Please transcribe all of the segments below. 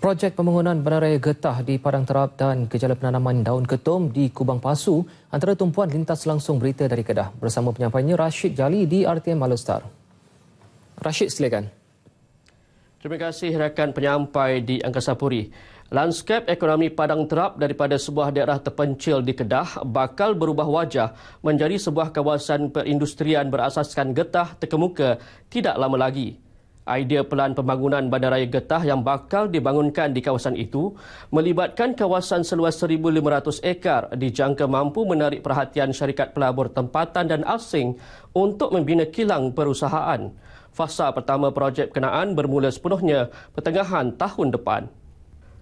Projek pembangunan Bandaraya Getah di Padang Terap dan gejala penanaman daun ketum di Kubang Pasu antara tumpuan lintas langsung berita dari Kedah bersama penyampainya Rashid Jali di RTM Malustar. Rashid silakan. Terima kasih rakan penyampai di Angkasa Puri. Lanskap ekonomi Padang Terap daripada sebuah daerah terpencil di Kedah bakal berubah wajah menjadi sebuah kawasan perindustrian berasaskan getah terkemuka tidak lama lagi idea pelan pembangunan bandaraya getah yang bakal dibangunkan di kawasan itu melibatkan kawasan seluas 1,500 ekar dijangka mampu menarik perhatian syarikat pelabur tempatan dan asing untuk membina kilang perusahaan. Fasa pertama projek kenaan bermula sepenuhnya pertengahan tahun depan.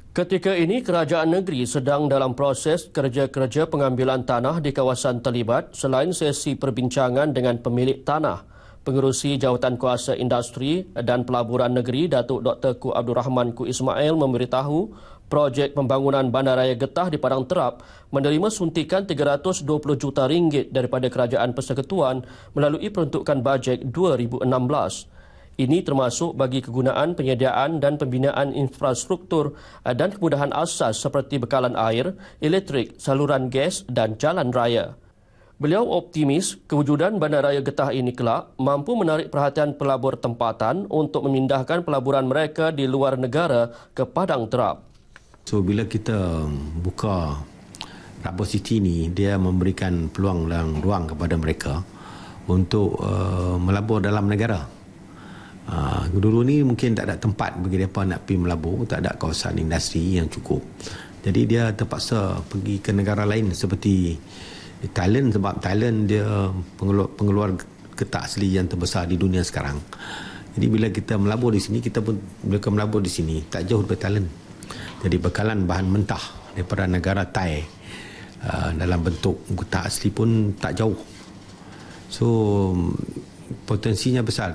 Ketika ini, kerajaan negeri sedang dalam proses kerja-kerja pengambilan tanah di kawasan terlibat selain sesi perbincangan dengan pemilik tanah. Pengerusi Jawatan Kuasa Industri dan Pelaburan Negeri Datuk Dr. Ku Abdul Rahman Ku Ismail memberitahu projek pembangunan Bandaraya Getah di Padang Terap menerima suntikan 320 juta ringgit daripada Kerajaan Persekutuan melalui peruntukan bajet 2016. Ini termasuk bagi kegunaan penyediaan dan pembinaan infrastruktur dan kemudahan asas seperti bekalan air, elektrik, saluran gas dan jalan raya. Beliau optimis kewujudan bandaraya Getah ini kelak mampu menarik perhatian pelabur tempatan untuk memindahkan pelaburan mereka di luar negara ke Padang Terap. So bila kita buka Rabu City ini, dia memberikan peluang dan ruang kepada mereka untuk uh, melabur dalam negara. Uh, dulu ni mungkin tak ada tempat bagi mereka nak pergi melabur, tak ada kawasan industri yang cukup. Jadi dia terpaksa pergi ke negara lain seperti Eh, Thailand sebab Thailand dia pengeluar, pengeluar getah asli yang terbesar di dunia sekarang. Jadi bila kita melabur di sini, kita pun mereka melabur di sini, tak jauh daripada Thailand. Jadi bekalan bahan mentah daripada negara Thai uh, dalam bentuk getah asli pun tak jauh. So potensinya besar.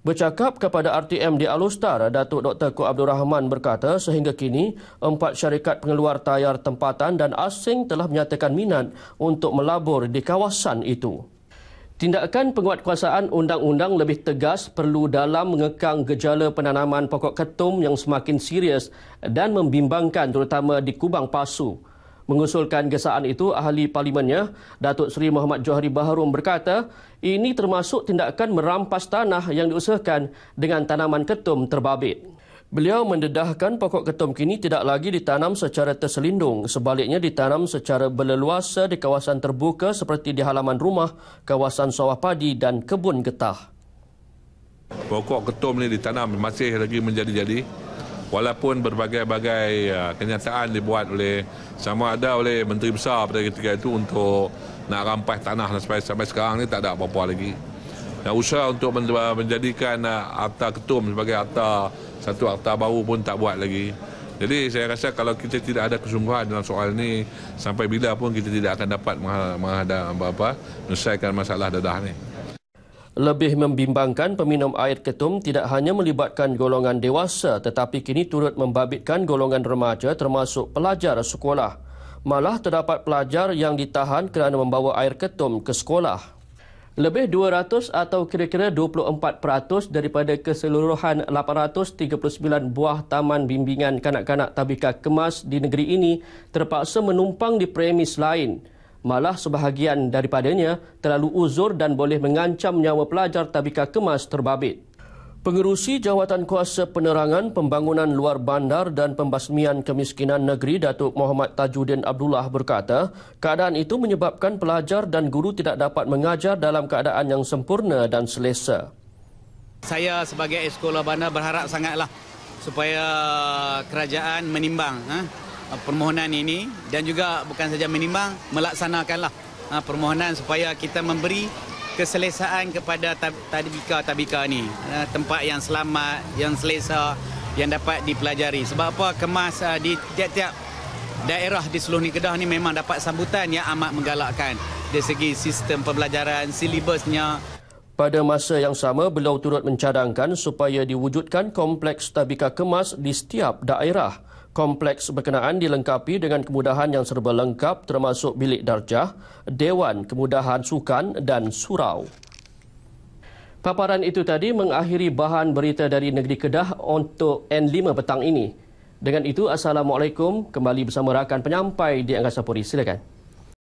Bercakap kepada RTM di Alustar, Datuk Dr. Ku Abdul Rahman berkata sehingga kini empat syarikat pengeluar tayar tempatan dan asing telah menyatakan minat untuk melabur di kawasan itu. Tindakan penguatkuasaan undang-undang lebih tegas perlu dalam mengekang gejala penanaman pokok ketum yang semakin serius dan membimbangkan terutama di Kubang Pasu mengusulkan gesaan itu ahli parlimennya Datuk Seri Muhammad Johari Baharum berkata ini termasuk tindakan merampas tanah yang diusahakan dengan tanaman ketum terbabit. Beliau mendedahkan pokok ketum kini tidak lagi ditanam secara terselindung, sebaliknya ditanam secara berleluasa di kawasan terbuka seperti di halaman rumah, kawasan sawah padi dan kebun getah. Pokok ketum ini ditanam masih lagi menjadi-jadi walaupun berbagai-bagai uh, kenyataan dibuat oleh sama ada oleh Menteri Besar pada ketika itu untuk nak rampas tanah dan sampai, sampai sekarang ni tak ada apa-apa lagi. Dan usaha untuk menjadikan uh, akta ketum sebagai akta satu akta baru pun tak buat lagi. Jadi saya rasa kalau kita tidak ada kesungguhan dalam soal ini sampai bila pun kita tidak akan dapat menghadap apa-apa menyelesaikan masalah dadah ni lebih membimbangkan peminum air ketum tidak hanya melibatkan golongan dewasa tetapi kini turut membabitkan golongan remaja termasuk pelajar sekolah. Malah terdapat pelajar yang ditahan kerana membawa air ketum ke sekolah. Lebih 200 atau kira-kira 24% daripada keseluruhan 839 buah taman bimbingan kanak-kanak tabika kemas di negeri ini terpaksa menumpang di premis lain. Malah sebahagian daripadanya terlalu uzur dan boleh mengancam nyawa pelajar tabika kemas terbabit. Pengerusi Jawatan Kuasa Penerangan Pembangunan Luar Bandar dan Pembasmian Kemiskinan Negeri Datuk Muhammad Tajuddin Abdullah berkata, keadaan itu menyebabkan pelajar dan guru tidak dapat mengajar dalam keadaan yang sempurna dan selesa. Saya sebagai sekolah bandar berharap sangatlah supaya kerajaan menimbang. Ha? Ah, permohonan ini dan juga bukan saja menimbang melaksanakanlah ah, permohonan supaya kita memberi keselesaan kepada tabika-tabika ini ah, tempat yang selamat yang selesa yang dapat dipelajari sebab apa kemas di tiap-tiap daerah di seluruh negeri Kedah ni memang dapat sambutan yang amat menggalakkan dari segi sistem pembelajaran silibusnya pada masa yang sama, beliau turut mencadangkan supaya diwujudkan kompleks tabika kemas di setiap daerah. Kompleks berkenaan dilengkapi dengan kemudahan yang serba lengkap termasuk bilik darjah, dewan kemudahan sukan dan surau. Paparan itu tadi mengakhiri bahan berita dari Negeri Kedah untuk N5 petang ini. Dengan itu, Assalamualaikum. Kembali bersama rakan penyampai di Angkasa Puri. Silakan.